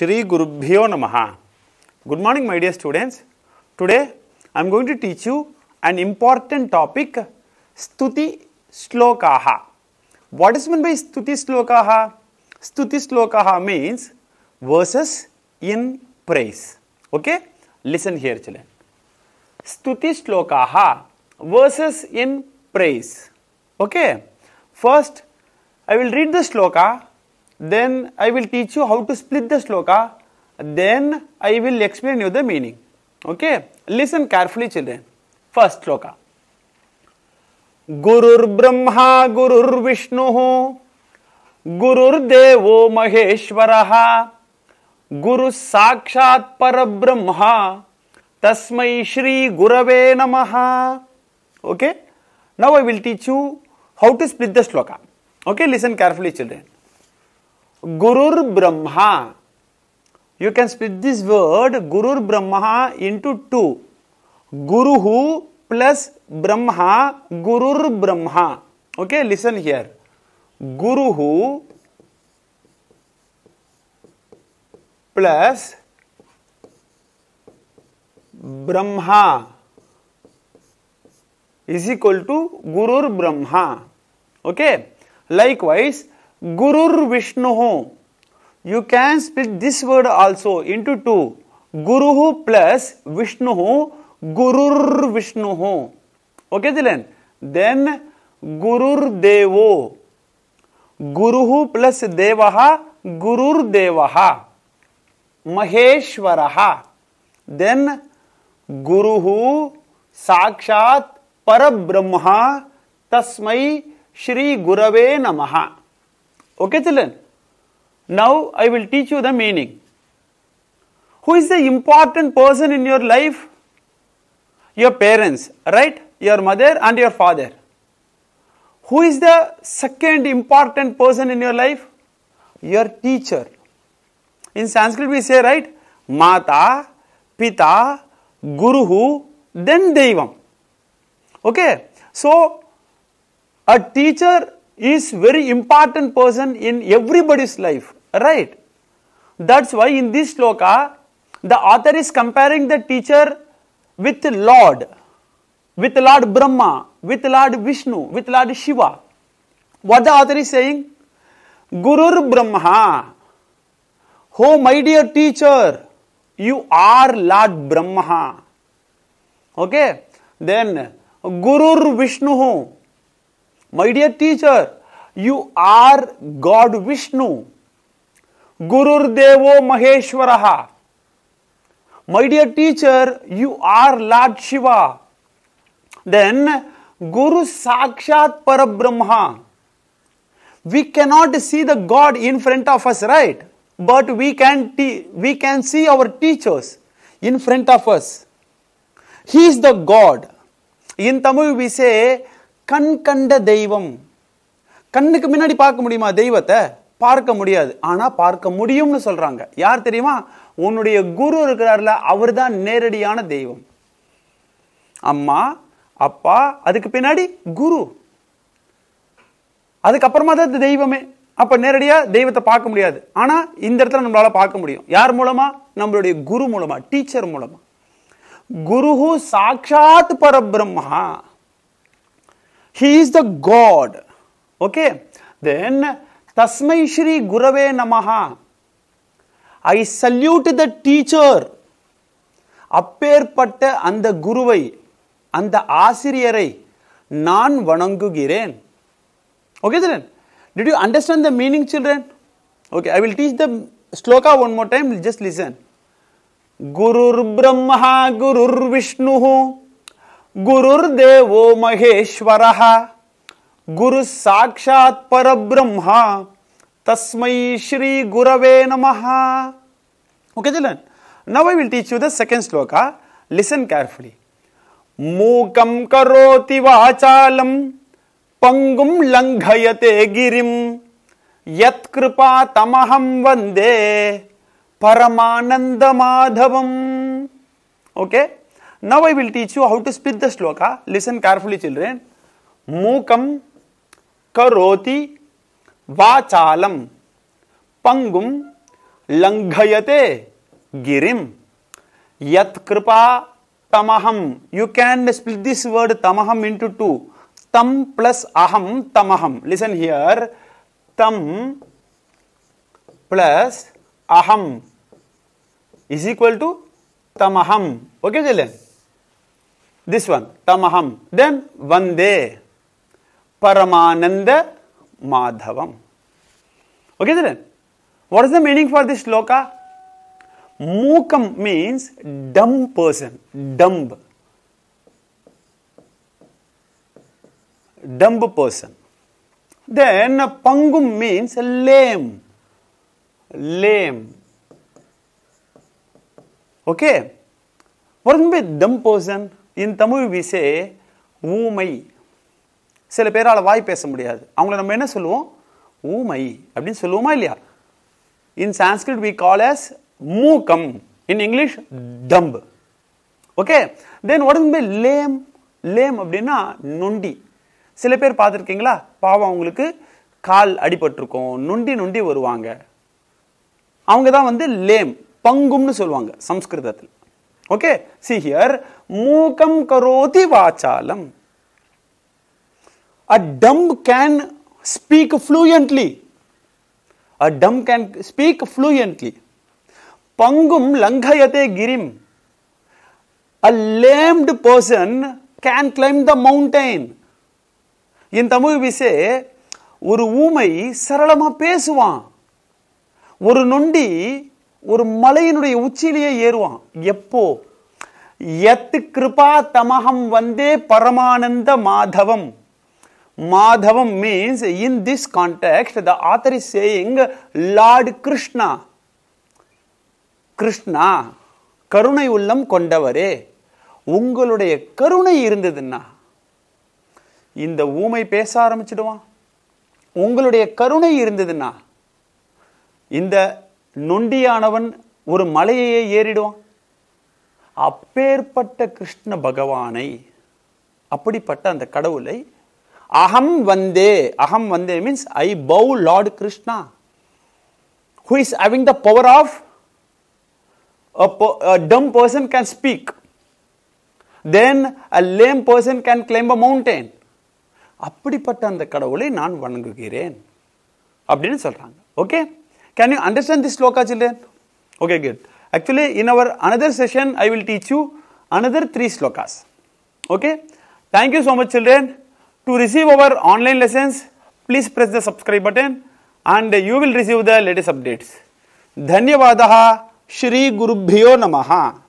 Shri Gurubhyo Namaha. Good morning, my dear students. Today I am going to teach you an important topic Stuti Slokaha. What is meant by Stuti Slokaha? Stuti Slokaha means verses in praise. Okay? Listen here, children. Stuti Slokaha, verses in praise. Okay? First, I will read the sloka then I will teach you how to split the sloka, then I will explain you the meaning. Okay, listen carefully, children. First sloka Gurur Gurur Vishnu, Gurur Devo Maheshwaraha, Guru Sakshat Parabrahma, Tasmai Shri Gurave Namaha. Okay, now I will teach you how to split the sloka. Okay, listen carefully, children. Gurur Brahma. You can split this word Gurur Brahma into two. Guruhu plus Brahma, Gurur Brahma. Okay, listen here. Guruhu plus Brahma is equal to Gurur Brahma. Okay, likewise, गुरुर विष्णु हो you can split this word also into two guru plus Vishnu हो गुरुर विष्णु हो okay दिलेन then गुरुर देवो guru plus देव गुरुर देव महेश्वर देन गुरु साक्षात पर ब्रह्म तस्मी श्री गुरवे नमः Okay, children. Now I will teach you the meaning. Who is the important person in your life? Your parents, right? Your mother and your father. Who is the second important person in your life? Your teacher. In Sanskrit, we say, right? Mata, Pita, Guruhu, then Devam. Okay? So, a teacher is very important person in everybody's life, right? That's why in this sloka, the author is comparing the teacher with Lord, with Lord Brahma, with Lord Vishnu, with Lord Shiva. What the author is saying? Gurur Brahma. Oh, my dear teacher, you are Lord Brahma. Okay? Then, Gurur Vishnu. My dear teacher, you are God Vishnu, Gurur Devo Maheshwaraha. My dear teacher, you are Lord Shiva. Then Guru Sakshat Parabrahma. We cannot see the God in front of us, right? But we can, te- we can see our teachers in front of us. He is the God. In Tamil, we say கண் கண்ட தெய்வம் கண்ணுக்கு முன்னாடி பார்க்க முடியுமா தெய்வத்தை பார்க்க முடியாது ஆனால் பார்க்க முடியும்னு சொல்கிறாங்க யார் தெரியுமா உன்னுடைய குரு இருக்கிறார்ல அவர் தான் நேரடியான தெய்வம் அம்மா அப்பா அதுக்கு பின்னாடி குரு அதுக்கப்புறமா தான் தெய்வமே அப்போ நேரடியாக தெய்வத்தை பார்க்க முடியாது ஆனால் இந்த இடத்துல நம்மளால் பார்க்க முடியும் யார் மூலமாக நம்மளுடைய குரு மூலமாக டீச்சர் மூலமாக குருஹு சாட்சாத் பரபிரம்மா He is the God. Okay. Then, Tasmai Shri Gurave Namaha. I salute the teacher. Appear Patta and the Guruvai and the Asiriyarai. Nan Vanangugiren. Okay, children. Did you understand the meaning, children? Okay, I will teach the sloka one more time. Just listen. Guru Brahma, Guru Vishnu. गुरुर्देव महेश्वर गुरु साक्षात पर ब्रह्म तस्म श्री गुरवे नम okay चलन now will teach you the second shloka listen carefully मूकं करोति वाचालं पङ्गुं लङ्घयते गिरिं यत्कृपा तमहं वन्दे परमानन्दमाधवम् okay okay? Now I will teach you how to split the shloka. Listen carefully, children. Mukam karoti vachalam pangum langhayate girim yat kripa tamaham. You can split this word tamaham into two. Tam plus aham tamaham. Listen here. Tam plus aham is equal to tamaham. Okay, children. this one tamaham then vande paramananda madhavam okay children what is the meaning for this shloka mukam means dumb person dumb dumb person then pangum means lame lame okay what is dumb person in Tamil விசே ஊமை சில பேரால் வாய் பேச முடியாது அவங்கள நம்ம என்ன சொல்லுவோம் ஊமை அப்படின்னு சொல்லுவோமா இல்லையா in Sanskrit we call as மூக்கம் in English dumb okay then உடனே லேம் லேம் அப்படின்னா நொண்டி சில பேர் பார்த்துருக்கீங்களா பாவம் அவங்களுக்கு கால் அடிபட்டிருக்கும் நொண்டி நொண்டி வருவாங்க அவங்க தான் வந்து லேம் பங்கும்னு சொல்லுவாங்க சம்ஸ்கிருதத்தில் ओके सी हियर मूकम करोति वाचालम अ dumb can speak fluently a dumb can speak fluently पंगुम लंघयते गिरिम a lamed person can climb the mountain in Tamil विषय और ऊमई सरलमा पेसुवा और नुंडी ஒரு மலையினுடைய உச்சியிலேயே ஏறுவான் எப்போ எத்து கிருபா தமகம் வந்தே பரமானந்த மாதவம் மாதவம் means in this context the author is saying lord Krishna Krishna கருணை உள்ளம் கொண்டவரே உங்களுடைய கருணை இருந்ததுன்னா இந்த ஊமை பேச ஆரம்பிச்சிடுவான் உங்களுடைய கருணை இருந்ததுன்னா இந்த நொண்டியானவன் ஒரு மலையையே ஏறிடுவான் அப்பேற்பட்ட கிருஷ்ண பகவானை அப்படிப்பட்ட அந்த கடவுளை அகம் வந்தே அகம் வந்தே means I bow lord Krishna who is having the power of dumb person can speak then a lame person can climb a mountain அப்படிப்பட்ட அந்த கடவுளை நான் வணங்குகிறேன் அப்படின்னு சொல்றாங்க okay Can you understand this sloka children? Okay, good. Actually, in our another session, I will teach you another three slokas. Okay. Thank you so much children. To receive our online lessons, please press the subscribe button and you will receive the latest updates. ಧನ್ಯವಾದ Guru ಗುರುಭ್ಯೋ ನಮಃ